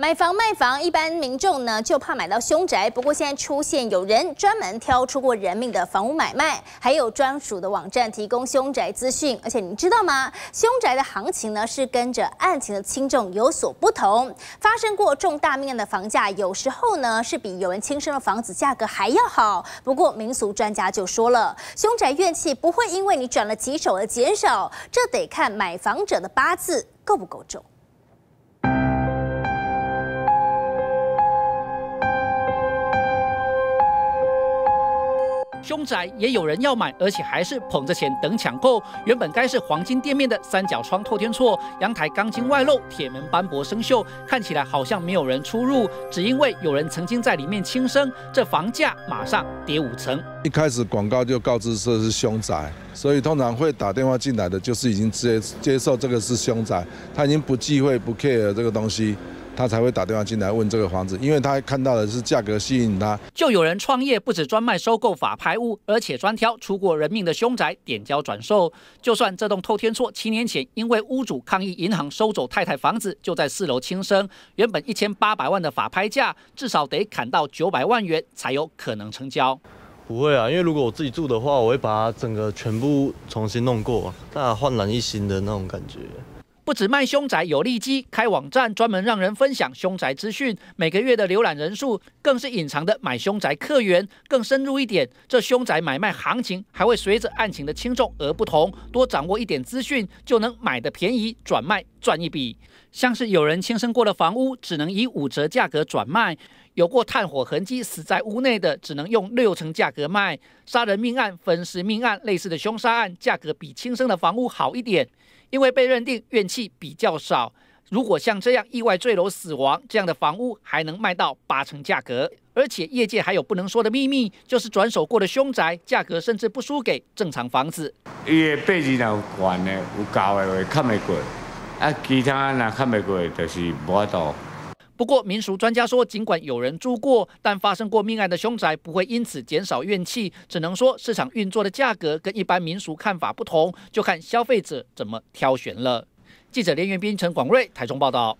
买房卖房，一般民众呢就怕买到凶宅。不过现在出现有人专门挑出过人命的房屋买卖，还有专属的网站提供凶宅资讯。而且你知道吗？凶宅的行情呢是跟着案情的轻重有所不同。发生过重大命案的房价，有时候呢是比有人轻生的房子价格还要好。不过民俗专家就说了，凶宅怨气不会因为你转了几手而减少，这得看买房者的八字够不够重。凶宅也有人要买，而且还是捧着钱等抢购。原本该是黄金店面的三角窗透天错，阳台钢筋外露，铁门斑驳生锈，看起来好像没有人出入，只因为有人曾经在里面轻生。这房价马上跌五成。一开始广告就告知这是凶宅，所以通常会打电话进来的就是已经接接受这个是凶宅，他已经不忌讳不 care 这个东西。他才会打电话进来问这个房子，因为他看到的是价格吸引他。就有人创业不止专卖收购法拍屋，而且专挑出过人命的凶宅点交转售。就算这栋透天厝七年前因为屋主抗议银行收走太太房子，就在四楼轻生。原本一千八百万的法拍价，至少得砍到九百万元才有可能成交。不会啊，因为如果我自己住的话，我会把整个全部重新弄过，那焕然一新的那种感觉。不止卖凶宅有利基，开网站专门让人分享凶宅资讯，每个月的浏览人数更是隐藏的买凶宅客源。更深入一点，这凶宅买卖行情还会随着案情的轻重而不同。多掌握一点资讯，就能买的便宜转卖。赚一笔，像是有人轻生过的房屋，只能以五折价格转卖；有过炭火痕迹、死在屋内的，只能用六成价格卖；杀人命案、焚尸命案类似的凶杀案，价格比轻生的房屋好一点，因为被认定怨气比较少。如果像这样意外坠楼死亡这样的房屋，还能卖到八成价格。而且业界还有不能说的秘密，就是转手过的凶宅，价格甚至不输给正常房子。伊背景有的，有的看袂过。啊，其他人看袂过，就是无多。不过民俗专家说，尽管有人住过，但发生过命案的凶宅不会因此减少怨气，只能说市场运作的价格跟一般民俗看法不同，就看消费者怎么挑选了。记者连元斌、陈广瑞，台中报道。